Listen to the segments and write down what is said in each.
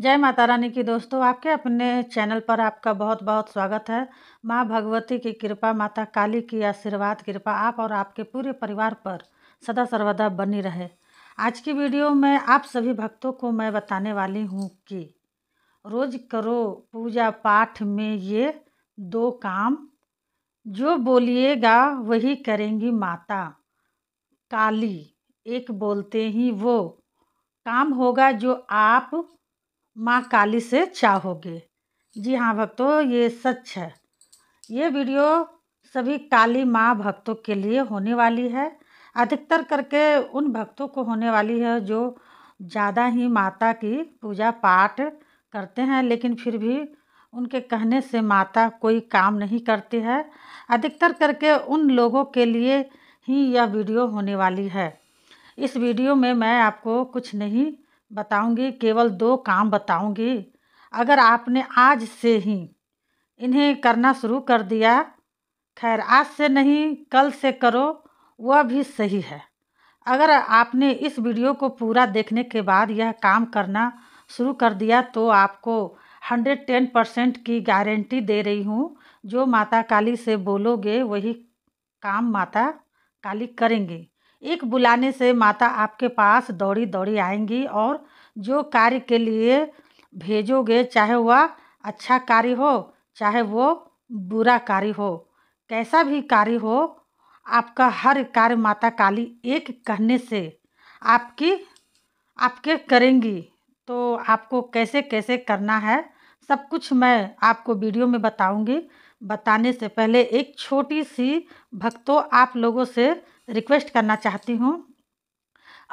जय माता रानी की दोस्तों आपके अपने चैनल पर आपका बहुत बहुत स्वागत है माँ भगवती की कृपा माता काली की आशीर्वाद कृपा आप और आपके पूरे परिवार पर सदा सर्वदा बनी रहे आज की वीडियो में आप सभी भक्तों को मैं बताने वाली हूँ कि रोज करो पूजा पाठ में ये दो काम जो बोलिएगा वही करेंगी माता काली एक बोलते ही वो काम होगा जो आप माँ काली से चाहोगे जी हाँ भक्तों ये सच है ये वीडियो सभी काली माँ भक्तों के लिए होने वाली है अधिकतर करके उन भक्तों को होने वाली है जो ज़्यादा ही माता की पूजा पाठ करते हैं लेकिन फिर भी उनके कहने से माता कोई काम नहीं करती है अधिकतर करके उन लोगों के लिए ही यह वीडियो होने वाली है इस वीडियो में मैं आपको कुछ नहीं बताऊंगी केवल दो काम बताऊंगी अगर आपने आज से ही इन्हें करना शुरू कर दिया खैर आज से नहीं कल से करो वह भी सही है अगर आपने इस वीडियो को पूरा देखने के बाद यह काम करना शुरू कर दिया तो आपको हंड्रेड टेन परसेंट की गारंटी दे रही हूँ जो माता काली से बोलोगे वही काम माता काली करेंगी एक बुलाने से माता आपके पास दौड़ी दौड़ी आएंगी और जो कार्य के लिए भेजोगे चाहे वह अच्छा कार्य हो चाहे वो बुरा कार्य हो कैसा भी कार्य हो आपका हर कार्य माता काली एक कहने से आपकी आपके करेंगी तो आपको कैसे कैसे करना है सब कुछ मैं आपको वीडियो में बताऊंगी बताने से पहले एक छोटी सी भक्तों आप लोगों से रिक्वेस्ट करना चाहती हूँ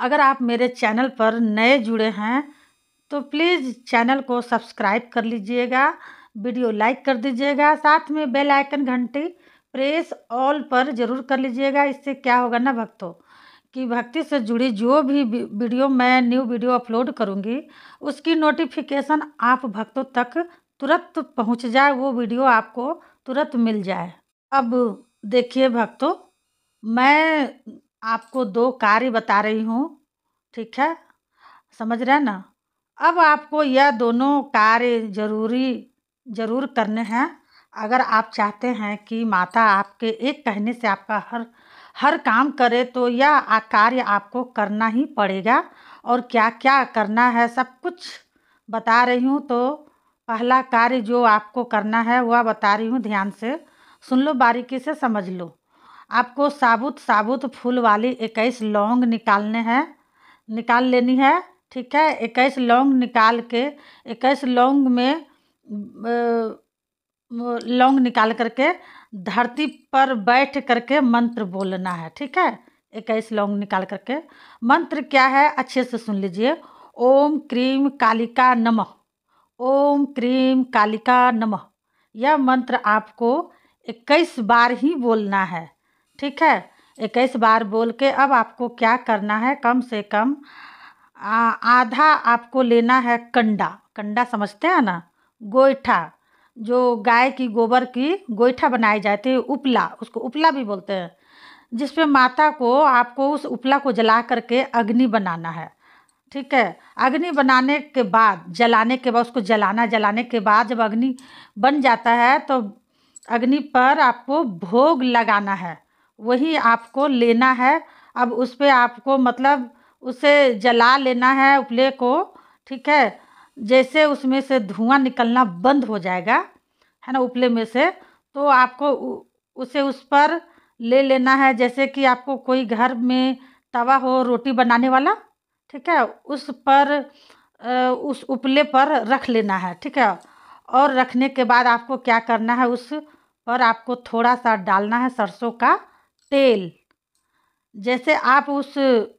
अगर आप मेरे चैनल पर नए जुड़े हैं तो प्लीज़ चैनल को सब्सक्राइब कर लीजिएगा वीडियो लाइक कर दीजिएगा साथ में बेल आइकन घंटी प्रेस ऑल पर ज़रूर कर लीजिएगा इससे क्या होगा ना भक्तों कि भक्ति से जुड़ी जो भी वीडियो मैं न्यू वीडियो अपलोड करूँगी उसकी नोटिफिकेशन आप भक्तों तक तुरंत पहुँच जाए वो वीडियो आपको तुरंत मिल जाए अब देखिए भक्तों मैं आपको दो कार्य बता रही हूँ ठीक है समझ रहे ना अब आपको यह दोनों कार्य जरूरी जरूर करने हैं अगर आप चाहते हैं कि माता आपके एक कहने से आपका हर हर काम करे तो यह कार्य आपको करना ही पड़ेगा और क्या क्या करना है सब कुछ बता रही हूँ तो पहला कार्य जो आपको करना है वह बता रही हूँ ध्यान से सुन लो बारीकी से समझ लो आपको साबुत साबुत फूल वाली इक्कीस लौंग निकालने हैं निकाल लेनी है ठीक है इक्कीस लौंग निकाल के इक्कीस लौंग में लौंग निकाल करके धरती पर बैठ करके मंत्र बोलना है ठीक है इक्कीस लौंग निकाल करके मंत्र क्या है अच्छे से सुन लीजिए ओम क्रीम कालिका नमः ओम क्रीम कालिका नमः यह मंत्र आपको इक्कीस बार ही बोलना है ठीक है इक्कीस बार बोल के अब आपको क्या करना है कम से कम आ, आधा आपको लेना है कंडा कंडा समझते हैं ना गोइठा जो गाय की गोबर की गोईठा बनाई जाती है उपला उसको उपला भी बोलते हैं जिसमें माता को आपको उस उपला को जला करके अग्नि बनाना है ठीक है अग्नि बनाने के बाद जलाने के बाद उसको जलाना जलाने के बाद जब अग्नि बन जाता है तो अग्नि पर आपको भोग लगाना है वही आपको लेना है अब उस पर आपको मतलब उसे जला लेना है उपले को ठीक है जैसे उसमें से धुआं निकलना बंद हो जाएगा है ना उपले में से तो आपको उसे उस पर ले लेना है जैसे कि आपको कोई घर में तवा हो रोटी बनाने वाला ठीक है उस पर उस उपले पर रख लेना है ठीक है और रखने के बाद आपको क्या करना है उस पर आपको थोड़ा सा डालना है सरसों का तेल जैसे आप उस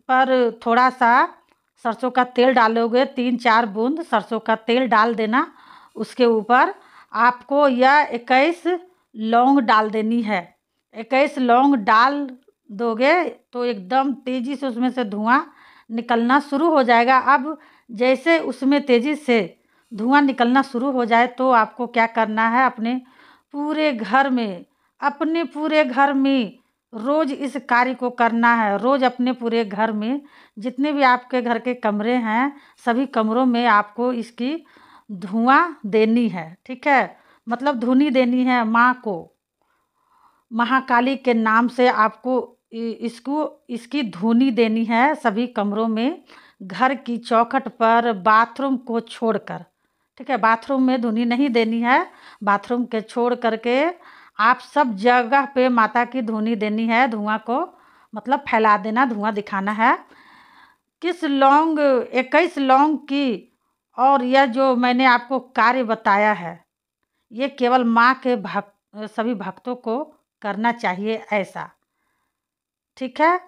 पर थोड़ा सा सरसों का तेल डालोगे तीन चार बूंद सरसों का तेल डाल देना उसके ऊपर आपको यह इक्कीस लौंग डाल देनी है इक्कीस लौंग डाल दोगे तो एकदम तेज़ी से उसमें से धुआं निकलना शुरू हो जाएगा अब जैसे उसमें तेज़ी से धुआं निकलना शुरू हो जाए तो आपको क्या करना है अपने पूरे घर में अपने पूरे घर में रोज़ इस कार्य को करना है रोज़ अपने पूरे घर में जितने भी आपके घर के कमरे हैं सभी कमरों में आपको इसकी धुआँ देनी है ठीक है मतलब धुनी देनी है माँ को महाकाली के नाम से आपको इसको इसकी धुनी देनी है सभी कमरों में घर की चौखट पर बाथरूम को छोड़कर ठीक है बाथरूम में धुनी नहीं देनी है बाथरूम के छोड़ करके आप सब जगह पे माता की धुनी देनी है धुआं को मतलब फैला देना धुआं दिखाना है किस लौंग इक्कीस लौंग की और यह जो मैंने आपको कार्य बताया है ये केवल माँ के भक्त सभी भक्तों को करना चाहिए ऐसा ठीक है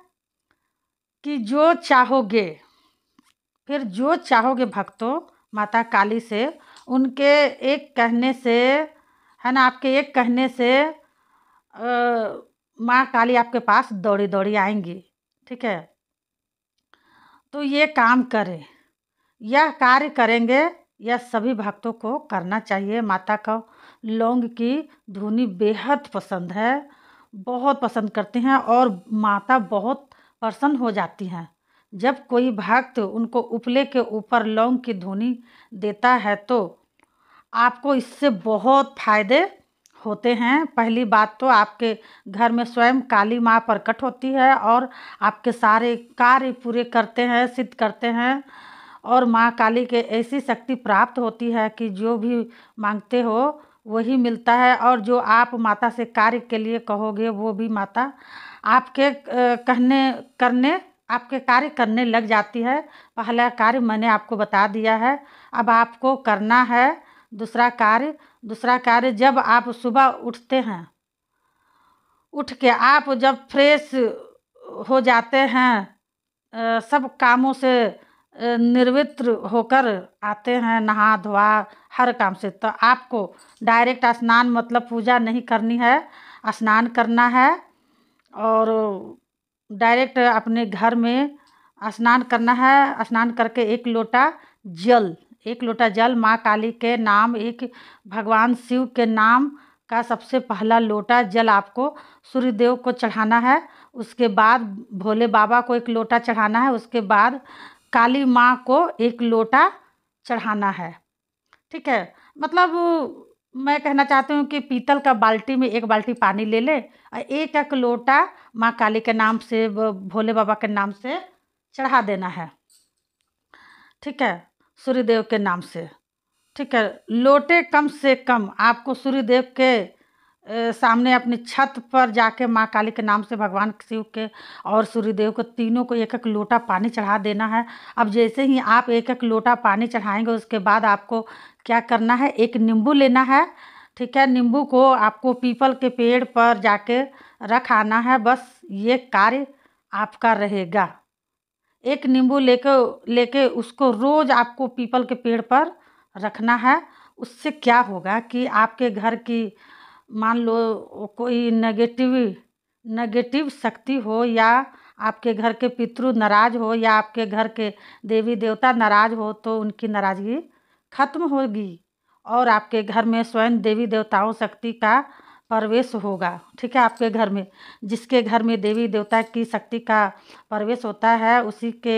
कि जो चाहोगे फिर जो चाहोगे भक्तों माता काली से उनके एक कहने से है ना आपके एक कहने से माँ काली आपके पास दौड़ी दौड़ी आएंगी ठीक है तो ये काम करें यह कार्य करेंगे यह सभी भक्तों को करना चाहिए माता को लौंग की धुनी बेहद पसंद है बहुत पसंद करते हैं और माता बहुत प्रसन्न हो जाती हैं जब कोई भक्त उनको उपले के ऊपर लौंग की धुनी देता है तो आपको इससे बहुत फायदे होते हैं पहली बात तो आपके घर में स्वयं काली माँ प्रकट होती है और आपके सारे कार्य पूरे करते हैं सिद्ध करते हैं और माँ काली के ऐसी शक्ति प्राप्त होती है कि जो भी मांगते हो वही मिलता है और जो आप माता से कार्य के लिए कहोगे वो भी माता आपके कहने करने आपके कार्य करने लग जाती है पहला कार्य मैंने आपको बता दिया है अब आपको करना है दूसरा कार्य दूसरा कार्य जब आप सुबह उठते हैं उठ के आप जब फ्रेश हो जाते हैं सब कामों से निर्वित्र होकर आते हैं नहा धोआ हर काम से तो आपको डायरेक्ट स्नान मतलब पूजा नहीं करनी है स्नान करना है और डायरेक्ट अपने घर में स्नान करना है स्नान करके एक लोटा जल एक लोटा जल माँ काली के नाम एक भगवान शिव के नाम का सबसे पहला लोटा जल आपको सूर्यदेव को चढ़ाना है उसके बाद भोले बाबा को एक लोटा चढ़ाना है उसके बाद काली माँ को एक लोटा चढ़ाना है ठीक है मतलब मैं कहना चाहती हूँ कि पीतल का बाल्टी में एक बाल्टी पानी ले ले और एक एक लोटा माँ काली के नाम से भोले बाबा के नाम से चढ़ा देना है ठीक है सूर्यदेव के नाम से ठीक है लोटे कम से कम आपको सूर्यदेव के सामने अपनी छत पर जाके माँ काली के नाम से भगवान शिव के और सूर्यदेव को तीनों को एक एक लोटा पानी चढ़ा देना है अब जैसे ही आप एक एक लोटा पानी चढ़ाएंगे उसके बाद आपको क्या करना है एक नींबू लेना है ठीक है नींबू को आपको पीपल के पेड़ पर जाके रख आना है बस ये कार्य आपका रहेगा एक नींबू लेके लेके उसको रोज आपको पीपल के पेड़ पर रखना है उससे क्या होगा कि आपके घर की मान लो कोई नेगेटिव नेगेटिव शक्ति हो या आपके घर के पितृ नाराज हो या आपके घर के देवी देवता नाराज हो तो उनकी नाराज़गी खत्म होगी और आपके घर में स्वयं देवी देवताओं शक्ति का प्रवेश होगा ठीक है आपके घर में जिसके घर में देवी देवता की शक्ति का प्रवेश होता है उसी के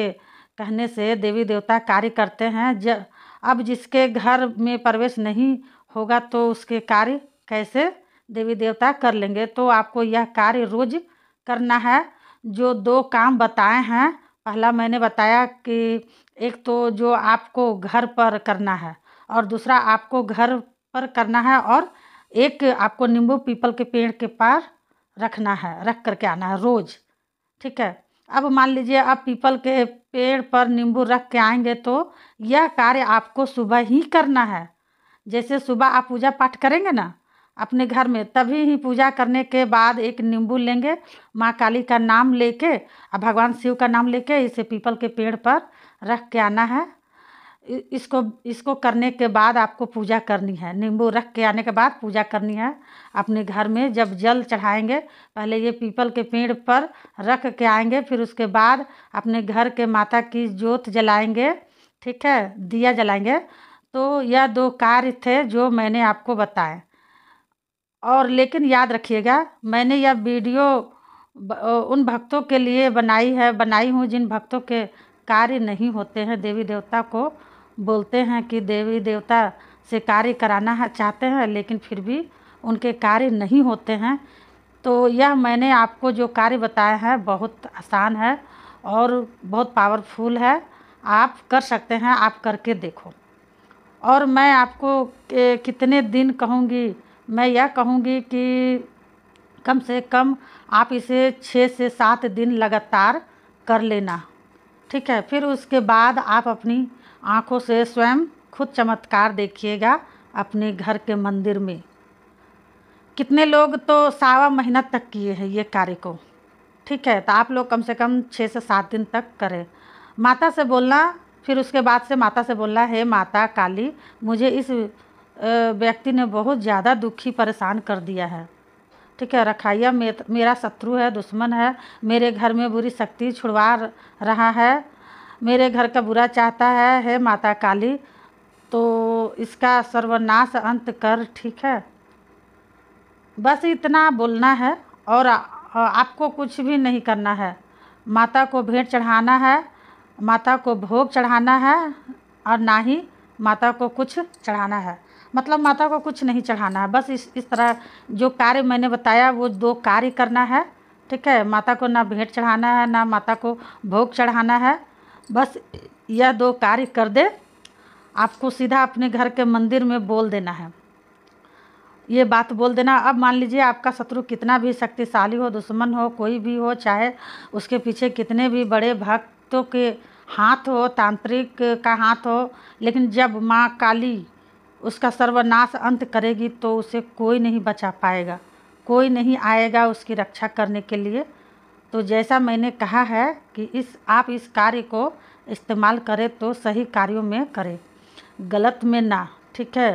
कहने से देवी देवता कार्य करते हैं ज अब जिसके घर में प्रवेश नहीं होगा तो उसके कार्य कैसे देवी देवता कर लेंगे तो आपको यह कार्य रोज करना है जो दो काम बताए हैं पहला मैंने बताया कि एक तो जो आपको घर पर करना है और दूसरा आपको घर पर करना है और एक आपको नींबू पीपल के पेड़ के पार रखना है रख करके आना है रोज़ ठीक है अब मान लीजिए आप पीपल के पेड़ पर नींबू रख के आएंगे तो यह कार्य आपको सुबह ही करना है जैसे सुबह आप पूजा पाठ करेंगे ना अपने घर में तभी ही पूजा करने के बाद एक नींबू लेंगे माँ काली का नाम लेके और भगवान शिव का नाम लेके इसे पीपल के पेड़ पर रख के आना है इसको इसको करने के बाद आपको पूजा करनी है नींबू रख के आने के बाद पूजा करनी है अपने घर में जब जल चढ़ाएंगे पहले ये पीपल के पेड़ पर रख के आएंगे फिर उसके बाद अपने घर के माता की जोत जलाएंगे ठीक है दिया जलाएंगे तो यह दो कार्य थे जो मैंने आपको बताए और लेकिन याद रखिएगा मैंने यह वीडियो उन भक्तों के लिए बनाई है बनाई हूँ जिन भक्तों के कार्य नहीं होते हैं देवी देवता को बोलते हैं कि देवी देवता से कार्य कराना है चाहते हैं लेकिन फिर भी उनके कार्य नहीं होते हैं तो यह मैंने आपको जो कार्य बताया है बहुत आसान है और बहुत पावरफुल है आप कर सकते हैं आप करके देखो और मैं आपको कितने दिन कहूँगी मैं यह कहूँगी कि कम से कम आप इसे छः से सात दिन लगातार कर लेना ठीक है फिर उसके बाद आप अपनी आँखों से स्वयं खुद चमत्कार देखिएगा अपने घर के मंदिर में कितने लोग तो सावा महीना तक किए हैं ये कार्य को ठीक है तो आप लोग कम से कम छः से सात दिन तक करें माता से बोलना फिर उसके बाद से माता से बोलना है माता काली मुझे इस व्यक्ति ने बहुत ज़्यादा दुखी परेशान कर दिया है ठीक है रखाइया मेरा शत्रु है दुश्मन है मेरे घर में बुरी शक्ति छुड़वा रहा है मेरे घर का बुरा चाहता है हे माता काली तो इसका सर्वनाश अंत कर ठीक है बस इतना बोलना है और आपको कुछ भी नहीं करना है माता को भेंट चढ़ाना है माता को भोग चढ़ाना है और ना ही माता को कुछ चढ़ाना है मतलब माता को कुछ नहीं चढ़ाना है बस इस इस तरह जो कार्य मैंने बताया वो दो कार्य करना है ठीक है माता को ना भेंट चढ़ाना है ना माता को भोग चढ़ाना है बस यह दो कार्य कर दे आपको सीधा अपने घर के मंदिर में बोल देना है ये बात बोल देना अब मान लीजिए आपका शत्रु कितना भी शक्तिशाली हो दुश्मन हो कोई भी हो चाहे उसके पीछे कितने भी बड़े भक्तों के हाथ हो तांत्रिक का हाथ हो लेकिन जब माँ काली उसका सर्वनाश अंत करेगी तो उसे कोई नहीं बचा पाएगा कोई नहीं आएगा उसकी रक्षा करने के लिए तो जैसा मैंने कहा है कि इस आप इस कार्य को इस्तेमाल करें तो सही कार्यों में करें गलत में ना ठीक है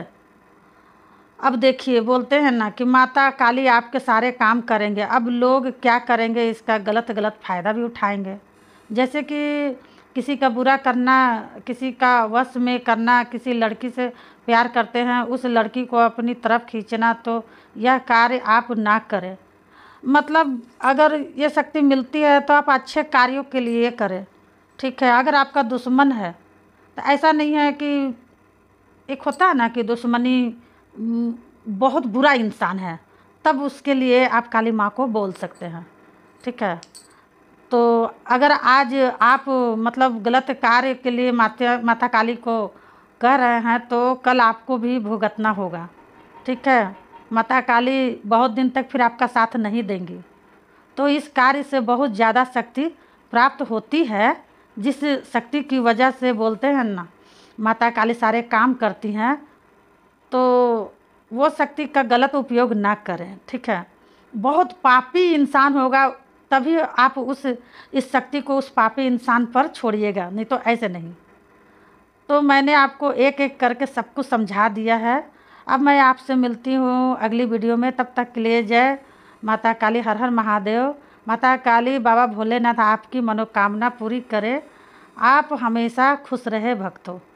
अब देखिए बोलते हैं ना कि माता काली आपके सारे काम करेंगे अब लोग क्या करेंगे इसका गलत गलत फ़ायदा भी उठाएंगे जैसे कि किसी का बुरा करना किसी का वश में करना किसी लड़की से प्यार करते हैं उस लड़की को अपनी तरफ खींचना तो यह कार्य आप ना करें मतलब अगर ये शक्ति मिलती है तो आप अच्छे कार्यों के लिए करें ठीक है अगर आपका दुश्मन है तो ऐसा नहीं है कि एक होता है ना कि दुश्मनी बहुत बुरा इंसान है तब उसके लिए आप काली माँ को बोल सकते हैं ठीक है तो अगर आज आप मतलब गलत कार्य के लिए माता माता काली को कह रहे हैं तो कल आपको भी भुगतना होगा ठीक है माता काली बहुत दिन तक फिर आपका साथ नहीं देंगी तो इस कार्य से बहुत ज़्यादा शक्ति प्राप्त होती है जिस शक्ति की वजह से बोलते हैं ना माता काली सारे काम करती हैं तो वो शक्ति का गलत उपयोग ना करें ठीक है बहुत पापी इंसान होगा तभी आप उस इस शक्ति को उस पापी इंसान पर छोड़िएगा नहीं तो ऐसे नहीं तो मैंने आपको एक एक करके सब कुछ समझा दिया है अब मैं आपसे मिलती हूँ अगली वीडियो में तब तक के लिए जय माता काली हर हर महादेव माता काली बाबा भोलेनाथ आपकी मनोकामना पूरी करे आप हमेशा खुश रहे भक्तों